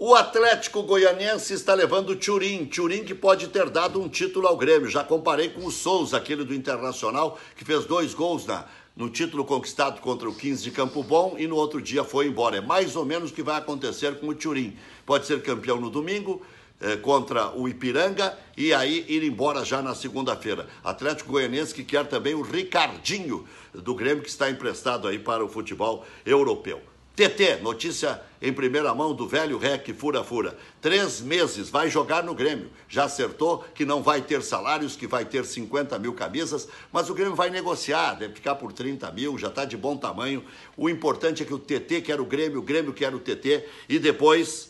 O Atlético Goianiense está levando Turim. Turim que pode ter dado um título ao Grêmio. Já comparei com o Souza, aquele do Internacional, que fez dois gols na, no título conquistado contra o 15 de Campo Bom e no outro dia foi embora. É mais ou menos o que vai acontecer com o Turim. Pode ser campeão no domingo, eh, contra o Ipiranga e aí ir embora já na segunda-feira. Atlético Goianiense que quer também o Ricardinho do Grêmio que está emprestado aí para o futebol europeu. TT, notícia em primeira mão do velho REC Fura Fura. Três meses vai jogar no Grêmio. Já acertou que não vai ter salários, que vai ter 50 mil camisas, mas o Grêmio vai negociar, deve ficar por 30 mil, já está de bom tamanho. O importante é que o TT quer o Grêmio, o Grêmio quer o TT e depois.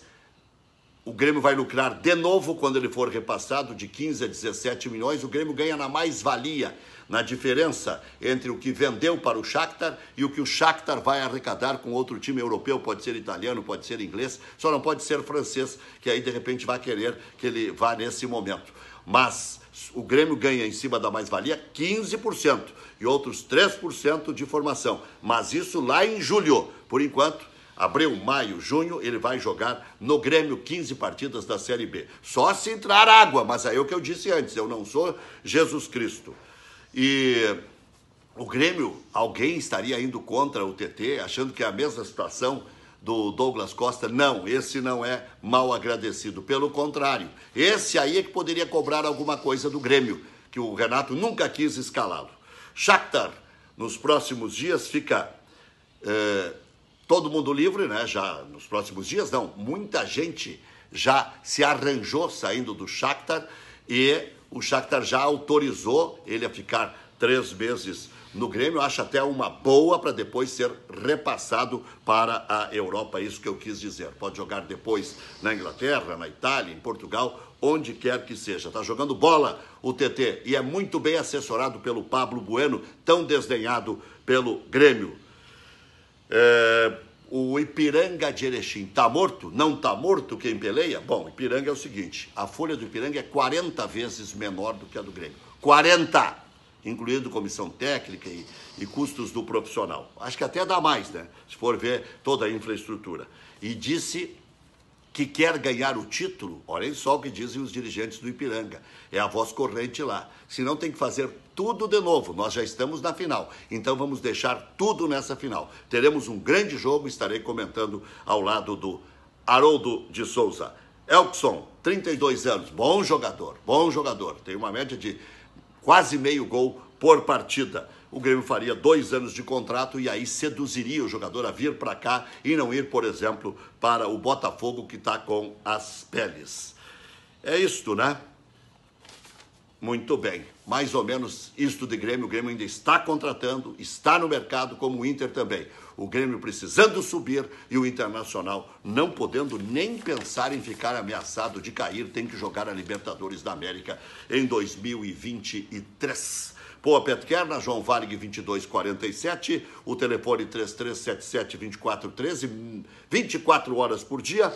O Grêmio vai lucrar de novo quando ele for repassado de 15 a 17 milhões. O Grêmio ganha na mais-valia na diferença entre o que vendeu para o Shakhtar e o que o Shakhtar vai arrecadar com outro time europeu, pode ser italiano, pode ser inglês, só não pode ser francês, que aí de repente vai querer que ele vá nesse momento. Mas o Grêmio ganha em cima da mais-valia 15% e outros 3% de formação. Mas isso lá em julho. Por enquanto, abril, maio, junho, ele vai jogar no Grêmio 15 partidas da Série B. Só se entrar água, mas aí é o que eu disse antes, eu não sou Jesus Cristo. E o Grêmio, alguém estaria indo contra o TT, achando que é a mesma situação do Douglas Costa? Não, esse não é mal agradecido. Pelo contrário, esse aí é que poderia cobrar alguma coisa do Grêmio, que o Renato nunca quis escalá-lo. Shakhtar, nos próximos dias, fica eh, todo mundo livre, né? Já nos próximos dias, não. Muita gente já se arranjou saindo do Shakhtar e o Shakhtar já autorizou ele a ficar três meses no Grêmio, acho até uma boa para depois ser repassado para a Europa, é isso que eu quis dizer. Pode jogar depois na Inglaterra, na Itália, em Portugal, onde quer que seja. Tá jogando bola o TT e é muito bem assessorado pelo Pablo Bueno, tão desdenhado pelo Grêmio. É o Ipiranga de Erechim está morto? Não está morto quem peleia? Bom, Ipiranga é o seguinte: a folha do Ipiranga é 40 vezes menor do que a do Grêmio. 40! Incluindo comissão técnica e, e custos do profissional. Acho que até dá mais, né? Se for ver toda a infraestrutura. E disse que quer ganhar o título, olhem só o que dizem os dirigentes do Ipiranga, é a voz corrente lá. Se não tem que fazer tudo de novo, nós já estamos na final. Então vamos deixar tudo nessa final. Teremos um grande jogo, estarei comentando ao lado do Haroldo de Souza. Elkson, 32 anos, bom jogador, bom jogador. Tem uma média de quase meio gol por partida o Grêmio faria dois anos de contrato e aí seduziria o jogador a vir para cá e não ir, por exemplo, para o Botafogo que está com as peles. É isto, né? Muito bem. Mais ou menos isto de Grêmio. O Grêmio ainda está contratando, está no mercado, como o Inter também. O Grêmio precisando subir e o Internacional não podendo nem pensar em ficar ameaçado de cair, tem que jogar a Libertadores da América em 2023. Poa na João Varg 2247, o telefone 3377-2413, 24 horas por dia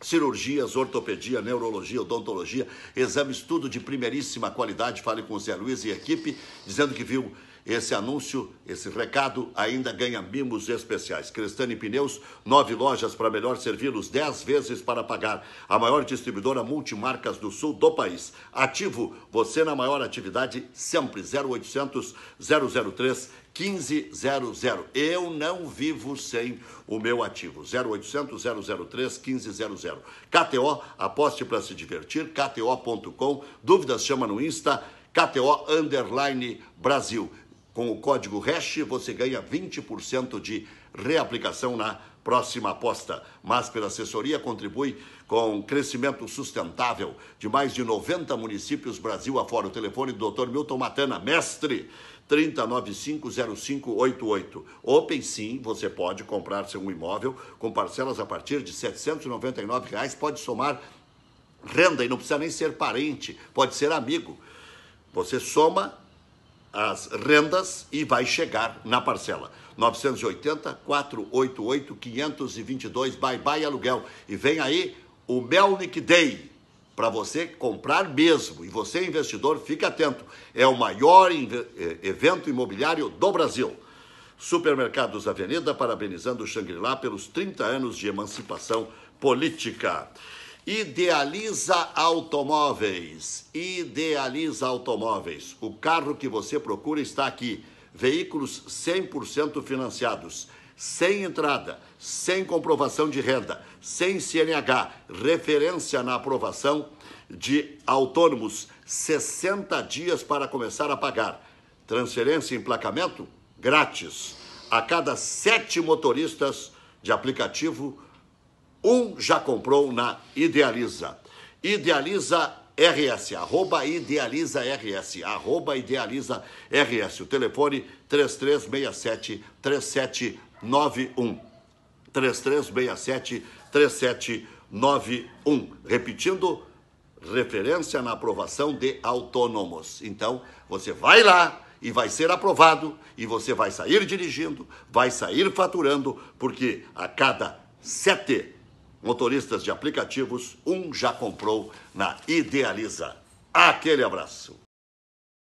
cirurgias, ortopedia, neurologia, odontologia, exames, tudo de primeiríssima qualidade. Fale com o Zé Luiz e equipe, dizendo que viu esse anúncio, esse recado, ainda ganha mimos especiais. Crestani Pneus, nove lojas para melhor servi-los, dez vezes para pagar. A maior distribuidora multimarcas do sul do país. Ativo, você na maior atividade sempre. 0800 003 1500. Eu não vivo sem o meu ativo. 0800 003 1500. KTO, aposte para se divertir. KTO.com. Dúvidas, chama no Insta. KTO Underline Brasil. Com o código REST você ganha 20% de reaplicação na próxima aposta. Mas pela assessoria contribui com crescimento sustentável de mais de 90 municípios Brasil afora. O telefone do Dr. Milton Matana, mestre 30950588. Open sim, você pode comprar seu imóvel com parcelas a partir de R$ 799, reais. pode somar renda e não precisa nem ser parente, pode ser amigo. Você soma as rendas e vai chegar na parcela. 980 488 522 bye bye aluguel. E vem aí o Melnick Day para você comprar mesmo. E você investidor, fique atento. É o maior é, evento imobiliário do Brasil. Supermercados Avenida parabenizando o Xangri-Lá pelos 30 anos de emancipação política. Idealiza Automóveis. Idealiza Automóveis. O carro que você procura está aqui. Veículos 100% financiados, sem entrada, sem comprovação de renda, sem CNH, referência na aprovação de autônomos, 60 dias para começar a pagar. Transferência e emplacamento grátis. A cada sete motoristas de aplicativo, um já comprou na Idealiza. Idealiza RS, arroba Idealiza RS, arroba Idealiza RS. O telefone 3367 3791. 3367 3791. Repetindo, referência na aprovação de autônomos. Então, você vai lá e vai ser aprovado e você vai sair dirigindo, vai sair faturando, porque a cada sete Motoristas de aplicativos, um já comprou na Idealiza. Aquele abraço.